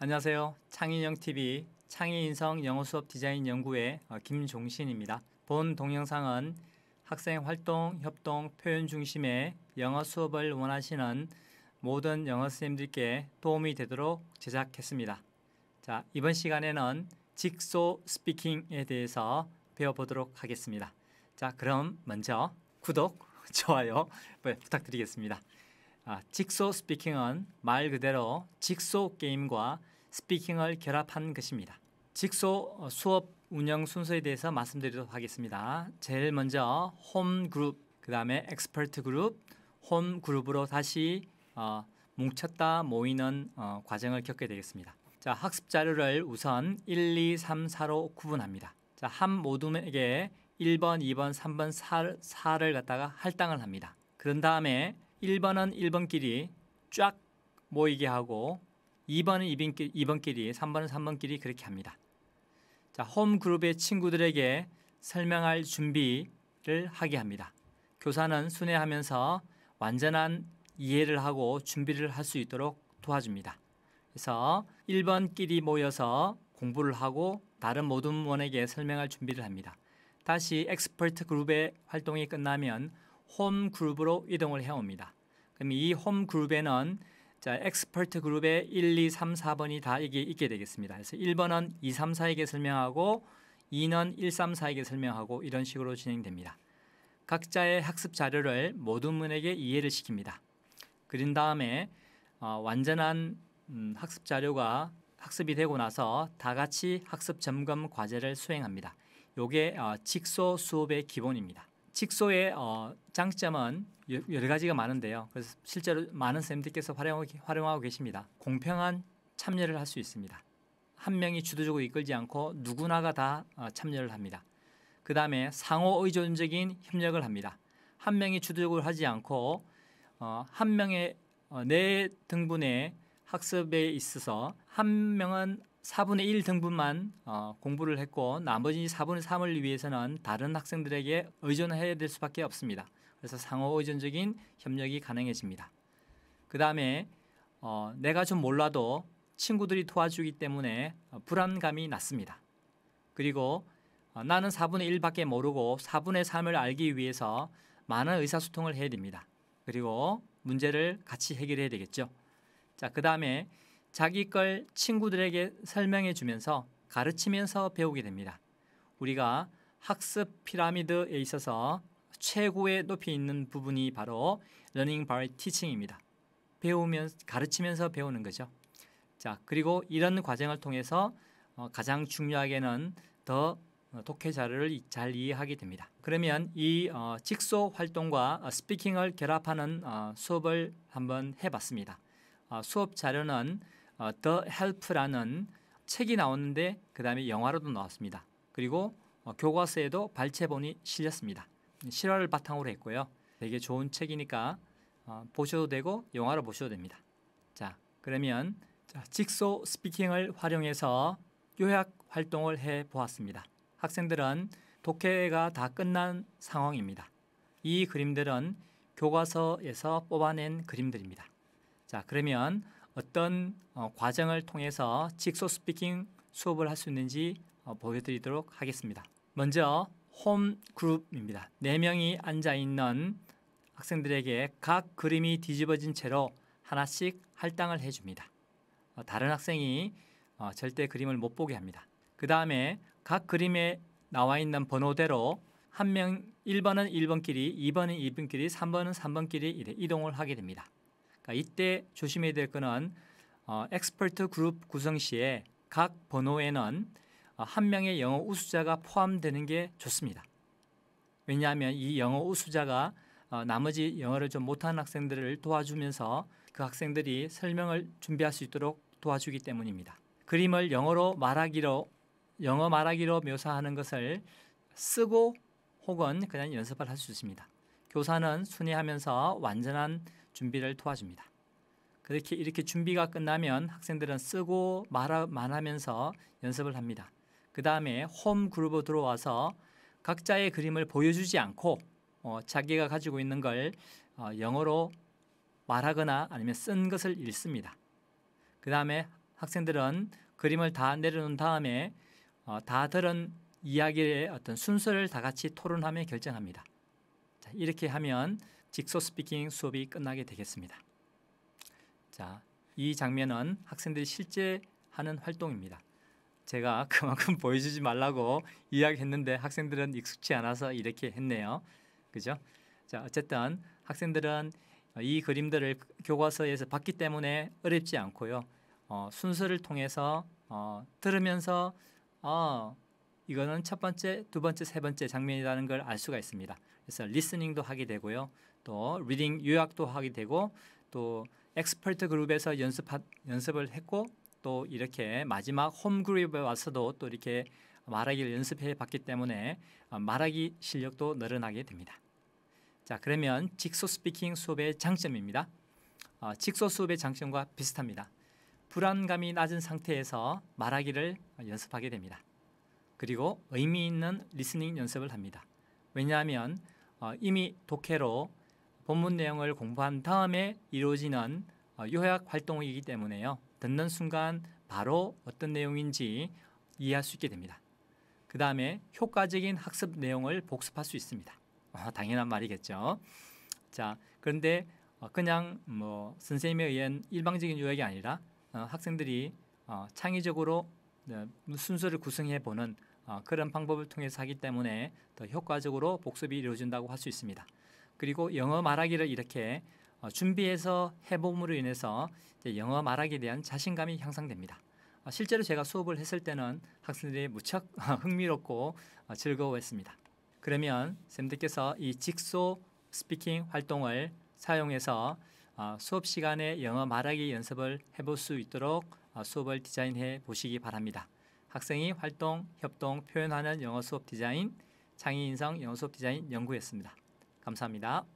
안녕하세요. 창인영 TV 창의인성 영어 수업 디자인 연구의 어, 김종신입니다. 본 동영상은 학생 활동, 협동, 표현 중심의 영어 수업을 원하시는 모든 영어 선생님들께 도움이 되도록 제작했습니다. 자, 이번 시간에는 직소 스피킹에 대해서 배워보도록 하겠습니다. 자, 그럼 먼저 구독, 좋아요 네, 부탁드리겠습니다. 아, 직소 스피킹은 말 그대로 직소 게임과 스피킹을 결합한 것입니다. 직소 어, 수업 운영 순서에 대해서 말씀드리도록 하겠습니다. 제일 먼저 홈 그룹, 그 다음에 엑스퍼트 그룹, 홈 그룹으로 다시 어, 뭉쳤다 모이는 어, 과정을 겪게 되겠습니다. 자, 학습 자료를 우선 1, 2, 3, 4로 구분합니다. 자, 한 모둠에게 1번, 2번, 3번, 4, 를 갖다가 할당을 합니다. 그런 다음에 1번은 1번끼리 쫙 모이게 하고 2번은 2번끼리, 2번끼리 3번은 3번끼리 그렇게 합니다. 자, 홈그룹의 친구들에게 설명할 준비를 하게 합니다. 교사는 순회하면서 완전한 이해를 하고 준비를 할 수 있도록 도와줍니다. 그래서 1번끼리 모여서 공부를 하고 다른 모든 원에게 설명할 준비를 합니다. 다시 엑스퍼트 그룹의 활동이 끝나면 홈 그룹으로 이동을 해옵니다. 그럼 이 홈 그룹에는 자, 엑스퍼트 그룹의 1, 2, 3, 4번이 다 이게 있게 되겠습니다. 그래서 1번은 2, 3, 4에게 설명하고 2는 1, 3, 4에게 설명하고 이런 식으로 진행됩니다. 각자의 학습 자료를 모든 분에게 이해를 시킵니다. 그린 다음에 어, 완전한 음, 학습 자료가 학습이 되고 나서 다 같이 학습 점검 과제를 수행합니다. 요게 어, 직소 수업의 기본입니다. 직소의 어, 장점은 여러 가지가 많은데요. 그래서 실제로 많은 선생님들께서 활용하고 계십니다. 공평한 참여를 할 수 있습니다. 한 명이 주도적으로 이끌지 않고 누구나가 다 어, 참여를 합니다. 그 다음에 상호 의존적인 협력을 합니다. 한 명이 주도적으로 하지 않고 어, 한 명의 어, 내 네 등분의 학습에 있어서 한 명은 4분의 1 등분만 어, 공부를 했고 나머지 4분의 3을 위해서는 다른 학생들에게 의존해야 될 수밖에 없습니다. 그래서 상호 의존적인 협력이 가능해집니다. 그 다음에 어, 내가 좀 몰라도 친구들이 도와주기 때문에 어, 불안감이 났습니다. 그리고 어, 나는 4분의 1밖에 모르고 4분의 3을 알기 위해서 많은 의사소통을 해야 됩니다. 그리고 문제를 같이 해결해야 되겠죠. 자, 그 다음에 자기 걸 친구들에게 설명해 주면서 가르치면서 배우게 됩니다. 우리가 학습 피라미드에 있어서 최고의 높이 있는 부분이 바로 러닝 a r n i 입니다 배우면 가르치면서 배우는 거죠. 자, 그리고 이런 과정을 통해서 어, 가장 중요하게는 더 어, 독해자를 잘 이해하게 됩니다. 그러면 이 어, 직소 활동과 스피킹을 결합하는 수업을 한번 해봤습니다. 수업 자료는 어, The Help라는 책이 나오는데 그 다음에 영화로도 나왔습니다. 그리고 어, 교과서에도 발췌본이 실렸습니다. 실화를 바탕으로 했고요. 되게 좋은 책이니까 어, 보셔도 되고 영화로 보셔도 됩니다. 자 그러면 자, 직소 스피킹을 활용해서 요약 활동을 해 보았습니다. 학생들은 독해가 다 끝난 상황입니다. 이 그림들은 교과서에서 뽑아낸 그림들입니다. 자 그러면 어떤 어, 과정을 통해서 직소 스피킹 수업을 할 수 있는지 어, 보여드리도록 하겠습니다. 먼저 홈 그룹입니다. 4명이 앉아있는 학생들에게 각 그림이 뒤집어진 채로 하나씩 할당을 해줍니다. 어, 다른 학생이 어, 절대 그림을 못 보게 합니다. 그 다음에 각 그림에 나와 있는 번호대로 한명 1번은 1번끼리, 2번은 2번끼리, 3번은 3번끼리 이동을 하게 됩니다. 그러니까 이때 조심해야 될 것은 어, 엑스퍼트 그룹 구성 시에 각 번호에는 어, 한 명의 영어 우수자가 포함되는 게 좋습니다. 왜냐하면 이 영어 우수자가 어, 나머지 영어를 좀 못하는 학생들을 도와주면서 그 학생들이 설명을 준비할 수 있도록 도와주기 때문입니다. 그림을 영어로 말하기로 영어 말하기로 묘사하는 것을 쓰고 혹은 그냥 연습을 할 수 있습니다. 교사는 순회하면서 완전한 준비를 도와줍니다. 그렇게 이렇게 준비가 끝나면 학생들은 쓰고 말하, 말하면서 연습을 합니다. 그 다음에 홈 그룹으로 들어와서 각자의 그림을 보여주지 않고 어, 자기가 가지고 있는 걸 어, 영어로 말하거나 아니면 쓴 것을 읽습니다. 그 다음에 학생들은 그림을 다 내려놓은 다음에 어, 다 들은 이야기의 어떤 순서를 다 같이 토론하며 결정합니다. 자, 이렇게 하면 직소 스피킹 수업이 끝나게 되겠습니다. 자, 이 장면은 학생들이 실제 하는 활동입니다. 제가 그만큼 보여주지 말라고 이야기했는데 학생들은 익숙치 않아서 이렇게 했네요. 그죠? 자, 어쨌든 학생들은 이 그림들을 교과서에서 봤기 때문에 어렵지 않고요. 어, 순서를 통해서 어, 들으면서 어, 이거는 첫 번째, 두 번째, 세 번째 장면이라는 걸 알 수가 있습니다. 그래서 리스닝도 하게 되고요. 또 리딩 요약도 하게 되고 또 엑스퍼트 그룹에서 연습 연습을 했고 또 이렇게 마지막 홈 그룹에 와서도 또 이렇게 말하기를 연습해 봤기 때문에 어, 말하기 실력도 늘어나게 됩니다. 자, 그러면 직소 스피킹 수업의 장점입니다. 어, 직소 수업의 장점과 비슷합니다. 불안감이 낮은 상태에서 말하기를 연습하게 됩니다. 그리고 의미 있는 리스닝 연습을 합니다. 왜냐하면 어, 이미 독해로 본문 내용을 공부한 다음에 이루어지는 어, 요약 활동이기 때문에요. 듣는 순간 바로 어떤 내용인지 이해할 수 있게 됩니다. 그 다음에 효과적인 학습 내용을 복습할 수 있습니다. 아, 당연한 말이겠죠. 자, 그런데 어, 그냥 뭐 선생님에 의한 일방적인 요약이 아니라 학생들이 창의적으로 순서를 구성해 보는 어, 그런 방법을 통해서 하기 때문에 더 효과적으로 복습이 이루어진다고 할 수 있습니다. 그리고 영어 말하기를 이렇게 어, 준비해서 해봄으로 인해서 영어 말하기에 대한 자신감이 향상됩니다. 어, 실제로 제가 수업을 했을 때는 학생들이 무척 흥미롭고 즐거워했습니다. 그러면 쌤들께서 이 직소 스피킹 활동을 사용해서 수업 시간에 영어 말하기 연습을 해볼 수 있도록 수업을 디자인해 보시기 바랍니다. 학생이 활동, 협동, 표현하는 영어 수업 디자인, 창의 인성 영어 수업 디자인 연구였습니다. 감사합니다.